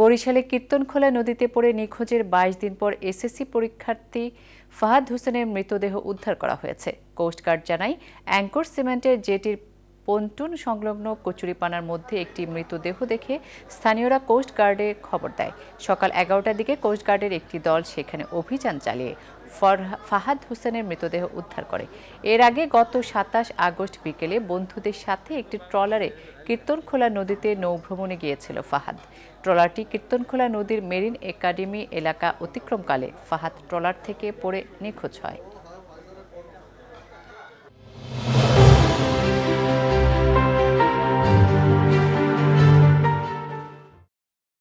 বরিশালে কীর্তনখোলা নদীতে পড়ে নিখোঁজের বাইশ দিন পর এসএসসি পরীক্ষার্থী ফাহাদ হোসেনের মৃতদেহ উদ্ধার করা হয়েছে কোস্টগার্ড জানায় অ্যাঙ্কর সিমেন্টের জেটির পন্টুন সংলগ্ন কচুরিপানার মধ্যে একটি মৃতদেহ দেখে স্থানীয়রা কোস্টগার্ডে খবর দেয় সকাল এগারোটার দিকে কোস্টগার্ডের একটি দল সেখানে অভিযান চালিয়ে ফাহাদ হোসেনের মৃতদেহ উদ্ধার করে এর আগে গত সাতাশ আগস্ট বিকেলে বন্ধুদের সাথে একটি ট্রলারে কীর্তনখোলা নদীতে নৌভ্রমণে গিয়েছিল ফাহাদ ট্রলারটি কীর্তনখোলা নদীর মেরিন একাডেমি এলাকা অতিক্রমকালে ফাহাদ ট্রলার থেকে পড়ে নিখোঁজ হয়